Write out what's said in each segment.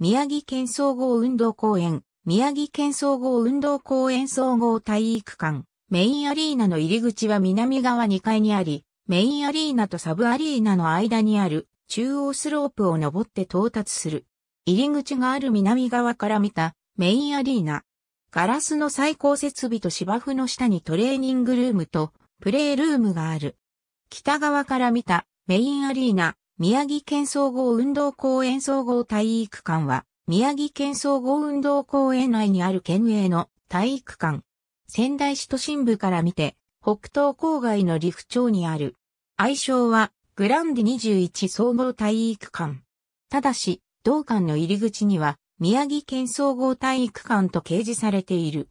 宮城県総合運動公園、宮城県総合運動公園総合体育館、メインアリーナの入り口は南側2階にあり、メインアリーナとサブアリーナの間にある中央スロープを登って到達する。入り口がある南側から見たメインアリーナ。ガラスの最高設備と芝生の下にトレーニングルームとプレールームがある。北側から見たメインアリーナ、宮城県総合運動公園総合体育館は、宮城県総合運動公園内にある県営の体育館。仙台市都心部から見て、北東郊外の陸町にある。愛称は、グランデ21総合体育館。ただし、同館の入り口には、宮城県総合体育館と掲示されている。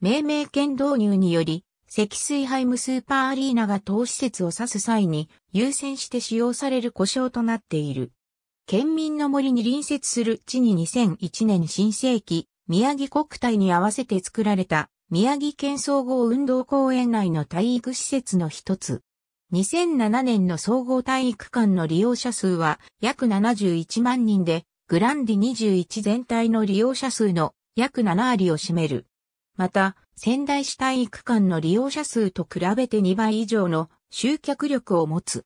命名権導入により、積水ハイムスーパーアリーナが当施設を指す際に優先して使用される故障となっている。県民の森に隣接する地に2001年新世紀、宮城国体に合わせて作られた宮城県総合運動公園内の体育施設の一つ。2007年の総合体育館の利用者数は約71万人で、グランディ21全体の利用者数の約7割を占める。また、仙台市体育館の利用者数と比べて2倍以上の集客力を持つ。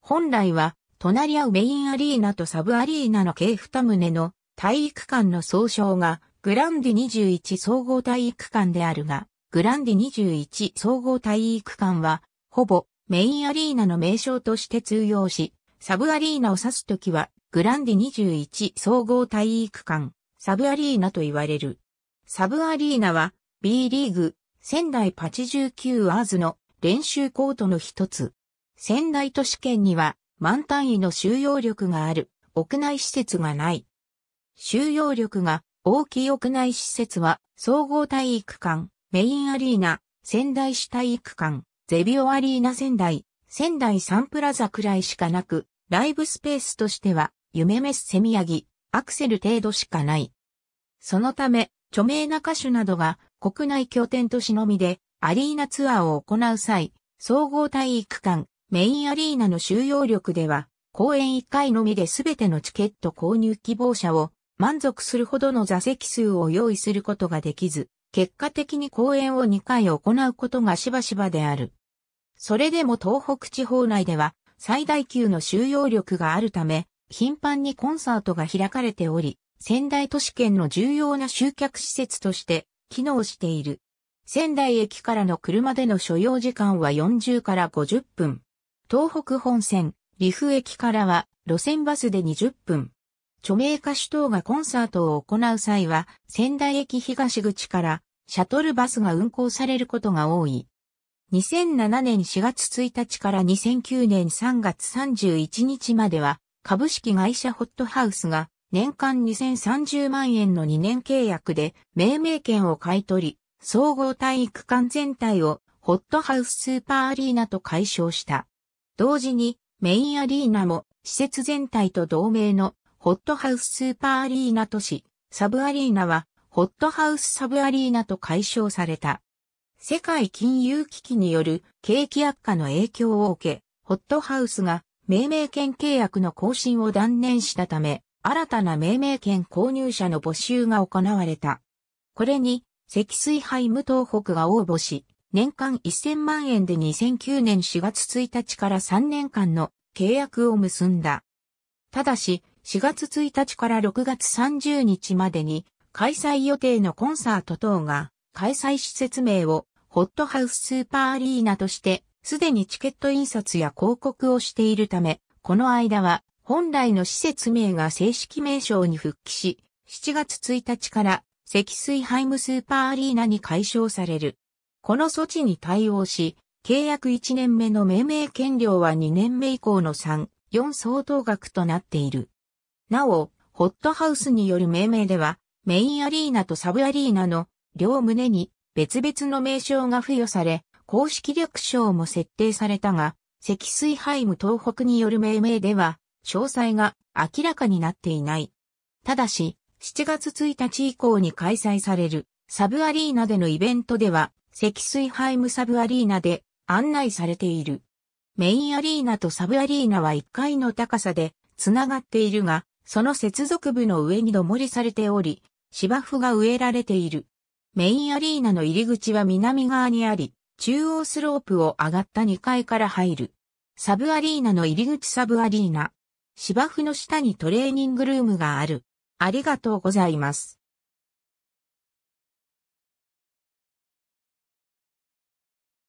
本来は、隣り合うメインアリーナとサブアリーナの計2棟の体育館の総称がグランディ21総合体育館であるが、グランディ21総合体育館は、ほぼメインアリーナの名称として通用し、サブアリーナを指すときは、グランディ21総合体育館、サブアリーナと言われる。サブアリーナは B リーグ、仙台89アーズの練習コートの一つ。仙台都市圏には満単位の収容力がある屋内施設がない。収容力が大きい屋内施設は総合体育館、メインアリーナ、仙台市体育館、ゼビオアリーナ仙台、仙台サンプラザくらいしかなく、ライブスペースとしては、夢メッセミヤギ、アクセル程度しかない。そのため、著名な歌手などが国内拠点都市のみでアリーナツアーを行う際、総合体育館、メインアリーナの収容力では、公演1回のみで全てのチケット購入希望者を満足するほどの座席数を用意することができず、結果的に公演を2回行うことがしばしばである。それでも東北地方内では最大級の収容力があるため、頻繁にコンサートが開かれており、仙台都市圏の重要な集客施設として機能している。仙台駅からの車での所要時間は40から50分。東北本線、利府駅からは路線バスで20分。著名歌手等がコンサートを行う際は、仙台駅東口からシャトルバスが運行されることが多い。2007年4月1日から2009年3月31日までは、株式会社ホットハウスが年間2030万円の2年契約で命名権を買い取り、総合体育館全体をホットハウススーパーアリーナと解消した。同時にメインアリーナも施設全体と同名のホットハウススーパーアリーナとし、サブアリーナはホットハウスサブアリーナと解消された。世界金融危機による景気悪化の影響を受け、ホットハウスが命名権契約の更新を断念したため、新たな命名権購入者の募集が行われた。これに、積水杯無東北が応募し、年間1000万円で2009年4月1日から3年間の契約を結んだ。ただし、4月1日から6月30日までに開催予定のコンサート等が開催施設名をホットハウススーパーアリーナとしてすでにチケット印刷や広告をしているため、この間は本来の施設名が正式名称に復帰し、7月1日から積水ハイムスーパーアリーナに解消される。この措置に対応し、契約1年目の命名権料は2年目以降の3、4相当額となっている。なお、ホットハウスによる命名では、メインアリーナとサブアリーナの両胸に別々の名称が付与され、公式略称も設定されたが、積水ハイム東北による命名では、詳細が明らかになっていない。ただし、7月1日以降に開催されるサブアリーナでのイベントでは、積水ハイムサブアリーナで案内されている。メインアリーナとサブアリーナは1階の高さで繋がっているが、その接続部の上にどもりされており、芝生が植えられている。メインアリーナの入り口は南側にあり、中央スロープを上がった2階から入る。サブアリーナの入り口サブアリーナ、芝生の下にトレーニングルームがある。ありがとうございます。